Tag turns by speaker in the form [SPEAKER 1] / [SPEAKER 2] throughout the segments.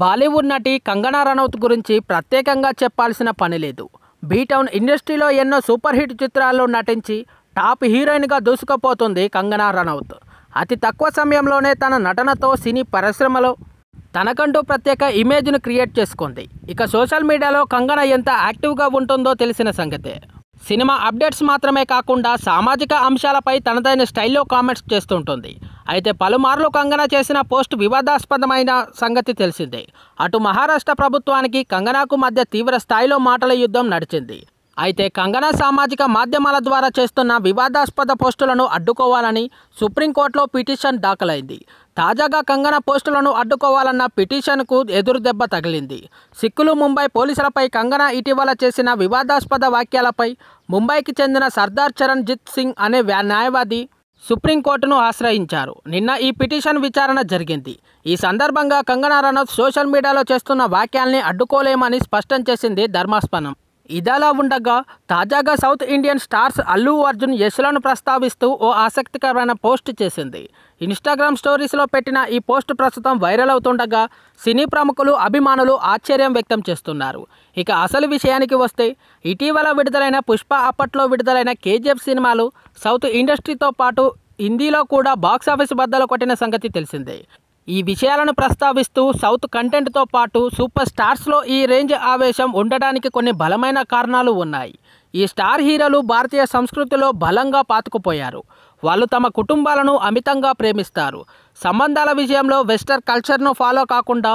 [SPEAKER 1] బాలీవుడ్ నటి కంగనా రనౌత్ గురించి ప్రత్యేకంగా చెప్పాల్సిన పని లేదు బీటౌన్ ఇండస్ట్రీలో ఎన్నో సూపర్ హిట్ చిత్రాల్లో నటించి టాప్ హీరోయిన్గా దూసుకుపోతుంది కంగనా రనౌత్ అతి తక్కువ సమయంలోనే తన నటనతో సినీ పరిశ్రమలో తనకంటూ ప్రత్యేక ఇమేజ్ను క్రియేట్ చేసుకుంది ఇక సోషల్ మీడియాలో కంగన ఎంత యాక్టివ్గా ఉంటుందో తెలిసిన సంగతే సినిమా అప్డేట్స్ మాత్రమే కాకుండా సామాజిక అంశాలపై తనదైన స్టైల్లో కామెంట్స్ చేస్తుంటుంది అయితే పలుమార్లు కంగనా చేసిన పోస్ట్ వివాదాస్పదమైన సంగతి తెలిసిందే అటు మహారాష్ట్ర ప్రభుత్వానికి కంగనాకు మధ్య తీవ్ర స్థాయిలో మాటల యుద్ధం నడిచింది అయితే కంగనా సామాజిక మాధ్యమాల ద్వారా చేస్తున్న వివాదాస్పద పోస్టులను అడ్డుకోవాలని సుప్రీంకోర్టులో పిటిషన్ దాఖలైంది తాజాగా కంగన పోస్టులను అడ్డుకోవాలన్న పిటిషన్కు ఎదురుదెబ్బ తగిలింది సిక్కులు ముంబై పోలీసులపై కంగనా ఇటీవల చేసిన వివాదాస్పద వాక్యాలపై ముంబైకి చెందిన సర్దార్ చరణ్ జిత్ సింగ్ అనే న్యాయవాది సుప్రీంకోర్టును ఆశ్రయించారు నిన్న ఈ పిటిషన్ విచారణ జరిగింది ఈ సందర్భంగా కంగనా రనౌత్ సోషల్ మీడియాలో చేస్తున్న వాక్యాల్ని అడ్డుకోలేమని స్పష్టం చేసింది ధర్మాస్పనం ఇదలా ఉండగా తాజాగా south Indian stars Allu Arjun యశులను ప్రస్తావిస్తూ ఓ ఆసక్తికరమైన పోస్ట్ చేసింది ఇన్స్టాగ్రామ్ స్టోరీస్లో పెట్టిన ఈ పోస్ట్ ప్రస్తుతం వైరల్ అవుతుండగా సినీ ప్రముఖులు అభిమానులు ఆశ్చర్యం వ్యక్తం చేస్తున్నారు ఇక అసలు విషయానికి వస్తే ఇటీవల విడుదలైన పుష్ప అప్పట్లో విడుదలైన కేజీఎఫ్ సినిమాలు సౌత్ ఇండస్ట్రీతో పాటు హిందీలో కూడా బాక్సాఫీస్ బద్దలు కొట్టిన సంగతి తెలిసిందే ఈ విషయాలను ప్రస్తావిస్తూ సౌత్ కంటెంట్తో పాటు సూపర్ స్టార్స్లో ఈ రేంజ్ ఆవేశం ఉండడానికి కొన్ని బలమైన కారణాలు ఉన్నాయి ఈ స్టార్ హీరోలు భారతీయ సంస్కృతిలో బలంగా పాతుకుపోయారు వాళ్ళు తమ కుటుంబాలను అమితంగా ప్రేమిస్తారు సంబంధాల విషయంలో వెస్టర్న్ కల్చర్ను ఫాలో కాకుండా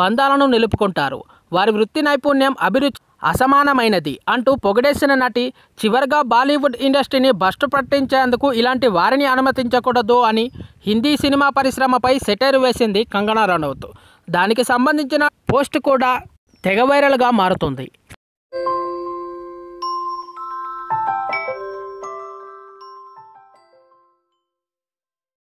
[SPEAKER 1] బంధాలను నిలుపుకుంటారు వారి వృత్తి నైపుణ్యం అభిరుచి అసమానమైనది అంటూ పొగడేసిన నటి చివరిగా బాలీవుడ్ ఇండస్ట్రీని బస్టు పట్టించేందుకు ఇలాంటి వారిని అనుమతించకూడదు అని హిందీ సినిమా పరిశ్రమపై సెటైర్ వేసింది కంగనా రనౌత్ దానికి సంబంధించిన పోస్ట్ కూడా తెగ వైరల్గా మారుతుంది